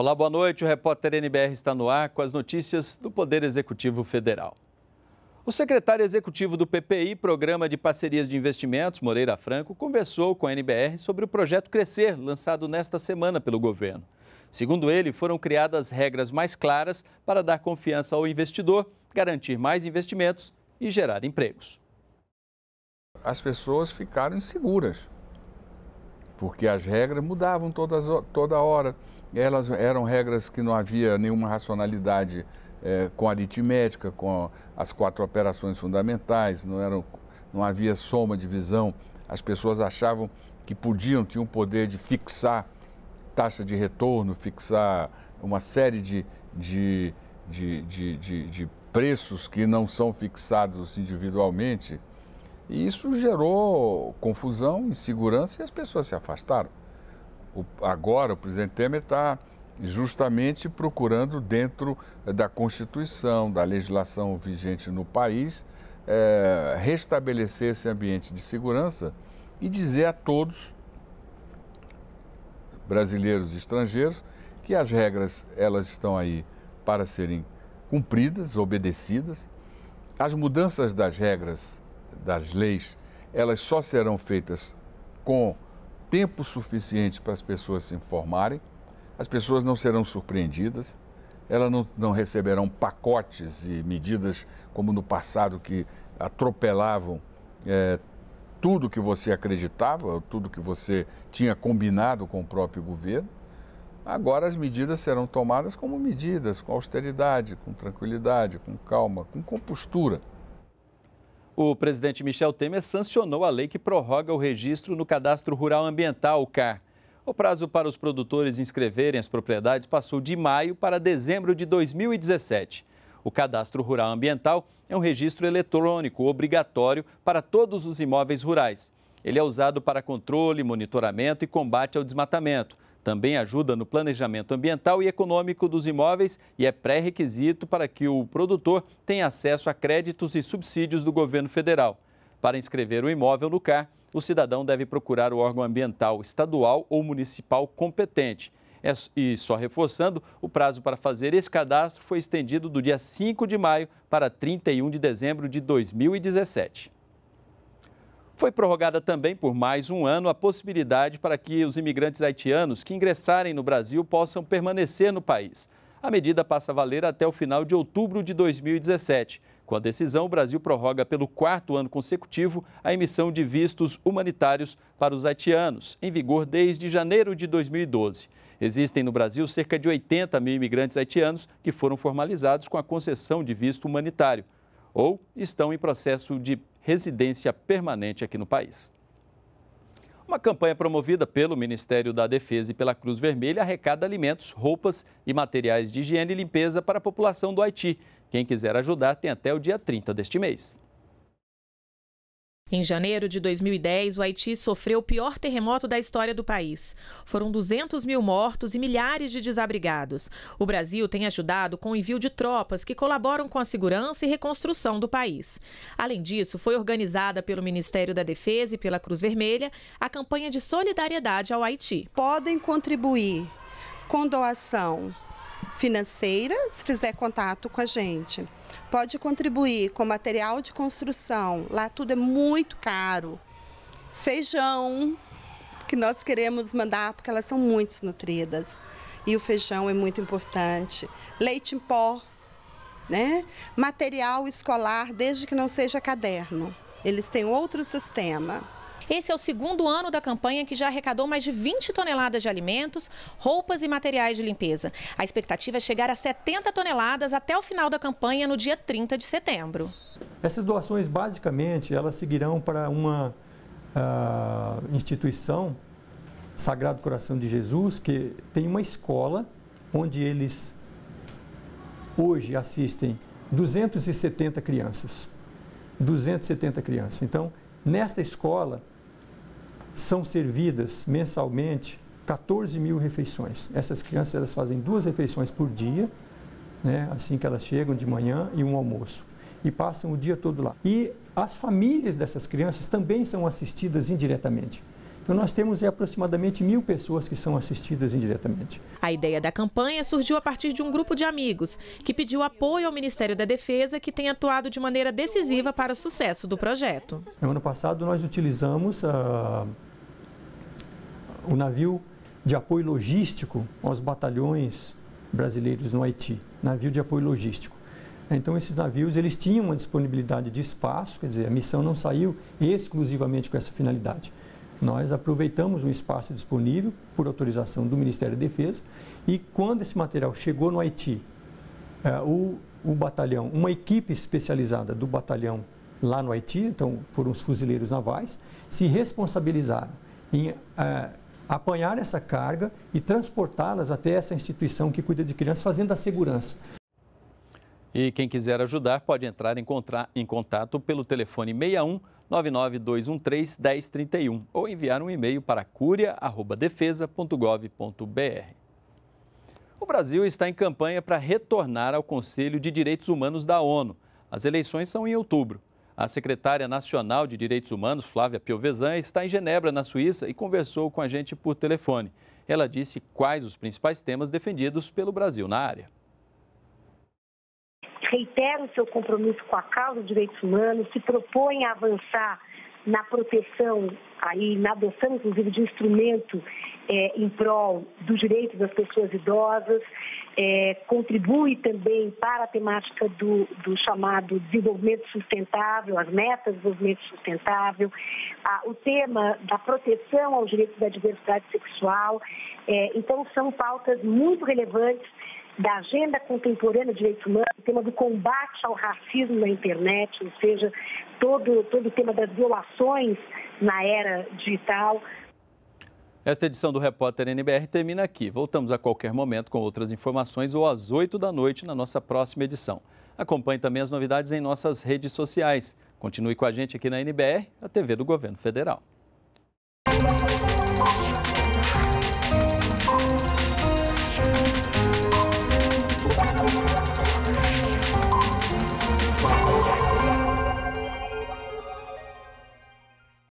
Olá, boa noite. O repórter NBR está no ar com as notícias do Poder Executivo Federal. O secretário executivo do PPI, Programa de Parcerias de Investimentos, Moreira Franco, conversou com a NBR sobre o projeto Crescer, lançado nesta semana pelo governo. Segundo ele, foram criadas regras mais claras para dar confiança ao investidor, garantir mais investimentos e gerar empregos. As pessoas ficaram inseguras, porque as regras mudavam todas, toda hora elas eram regras que não havia nenhuma racionalidade é, com aritmética, com as quatro operações fundamentais, não, eram, não havia soma, divisão. As pessoas achavam que podiam, tinham o poder de fixar taxa de retorno, fixar uma série de, de, de, de, de, de preços que não são fixados individualmente. E isso gerou confusão, insegurança e as pessoas se afastaram o, agora o presidente Temer está justamente procurando, dentro eh, da Constituição, da legislação vigente no país, é, restabelecer esse ambiente de segurança e dizer a todos, brasileiros e estrangeiros, que as regras elas estão aí para serem cumpridas, obedecidas. As mudanças das regras, das leis, elas só serão feitas com tempo suficiente para as pessoas se informarem, as pessoas não serão surpreendidas, elas não, não receberão pacotes e medidas como no passado que atropelavam é, tudo que você acreditava, tudo que você tinha combinado com o próprio governo. Agora as medidas serão tomadas como medidas, com austeridade, com tranquilidade, com calma, com compostura. O presidente Michel Temer sancionou a lei que prorroga o registro no Cadastro Rural Ambiental, o CAR. O prazo para os produtores inscreverem as propriedades passou de maio para dezembro de 2017. O Cadastro Rural Ambiental é um registro eletrônico obrigatório para todos os imóveis rurais. Ele é usado para controle, monitoramento e combate ao desmatamento também ajuda no planejamento ambiental e econômico dos imóveis e é pré-requisito para que o produtor tenha acesso a créditos e subsídios do governo federal. Para inscrever o imóvel no CAR, o cidadão deve procurar o órgão ambiental estadual ou municipal competente. É e só reforçando, o prazo para fazer esse cadastro foi estendido do dia 5 de maio para 31 de dezembro de 2017. Foi prorrogada também por mais um ano a possibilidade para que os imigrantes haitianos que ingressarem no Brasil possam permanecer no país. A medida passa a valer até o final de outubro de 2017. Com a decisão, o Brasil prorroga pelo quarto ano consecutivo a emissão de vistos humanitários para os haitianos, em vigor desde janeiro de 2012. Existem no Brasil cerca de 80 mil imigrantes haitianos que foram formalizados com a concessão de visto humanitário ou estão em processo de residência permanente aqui no país. Uma campanha promovida pelo Ministério da Defesa e pela Cruz Vermelha arrecada alimentos, roupas e materiais de higiene e limpeza para a população do Haiti. Quem quiser ajudar tem até o dia 30 deste mês. Em janeiro de 2010, o Haiti sofreu o pior terremoto da história do país. Foram 200 mil mortos e milhares de desabrigados. O Brasil tem ajudado com o envio de tropas que colaboram com a segurança e reconstrução do país. Além disso, foi organizada pelo Ministério da Defesa e pela Cruz Vermelha a campanha de solidariedade ao Haiti. Podem contribuir com doação financeira se fizer contato com a gente. Pode contribuir com material de construção, lá tudo é muito caro. Feijão, que nós queremos mandar porque elas são muito nutridas. E o feijão é muito importante. Leite em pó, né? Material escolar, desde que não seja caderno. Eles têm outro sistema. Esse é o segundo ano da campanha que já arrecadou mais de 20 toneladas de alimentos, roupas e materiais de limpeza. A expectativa é chegar a 70 toneladas até o final da campanha no dia 30 de setembro. Essas doações, basicamente, elas seguirão para uma uh, instituição, Sagrado Coração de Jesus, que tem uma escola onde eles hoje assistem 270 crianças. 270 crianças. Então, nesta escola, são servidas mensalmente 14 mil refeições. Essas crianças elas fazem duas refeições por dia, né, assim que elas chegam de manhã e um almoço. E passam o dia todo lá. E as famílias dessas crianças também são assistidas indiretamente. Então nós temos aproximadamente mil pessoas que são assistidas indiretamente. A ideia da campanha surgiu a partir de um grupo de amigos que pediu apoio ao Ministério da Defesa, que tem atuado de maneira decisiva para o sucesso do projeto. No ano passado nós utilizamos a o navio de apoio logístico aos batalhões brasileiros no Haiti, navio de apoio logístico. Então esses navios eles tinham uma disponibilidade de espaço, quer dizer, a missão não saiu exclusivamente com essa finalidade. Nós aproveitamos um espaço disponível por autorização do Ministério da Defesa e quando esse material chegou no Haiti, eh, o, o batalhão, uma equipe especializada do batalhão lá no Haiti, então foram os fuzileiros navais, se responsabilizaram em eh, apanhar essa carga e transportá-las até essa instituição que cuida de crianças, fazendo a segurança. E quem quiser ajudar pode entrar em, em contato pelo telefone 61 99213 1031 ou enviar um e-mail para curia@defesa.gov.br. O Brasil está em campanha para retornar ao Conselho de Direitos Humanos da ONU. As eleições são em outubro. A secretária nacional de Direitos Humanos, Flávia Piovesan, está em Genebra, na Suíça, e conversou com a gente por telefone. Ela disse quais os principais temas defendidos pelo Brasil na área. Reitera o seu compromisso com a causa dos direitos humanos, se propõe a avançar na proteção, aí, na adoção, inclusive, de instrumento é, em prol dos direitos das pessoas idosas, é, contribui também para a temática do, do, chamado desenvolvimento sustentável, as metas de desenvolvimento sustentável, a, o tema da proteção aos direitos da diversidade sexual. É, então, são pautas muito relevantes da Agenda Contemporânea de Direitos Humanos, o tema do combate ao racismo na internet, ou seja, todo, todo o tema das violações na era digital. Esta edição do Repórter NBR termina aqui. Voltamos a qualquer momento com outras informações ou às 8 da noite na nossa próxima edição. Acompanhe também as novidades em nossas redes sociais. Continue com a gente aqui na NBR, a TV do Governo Federal.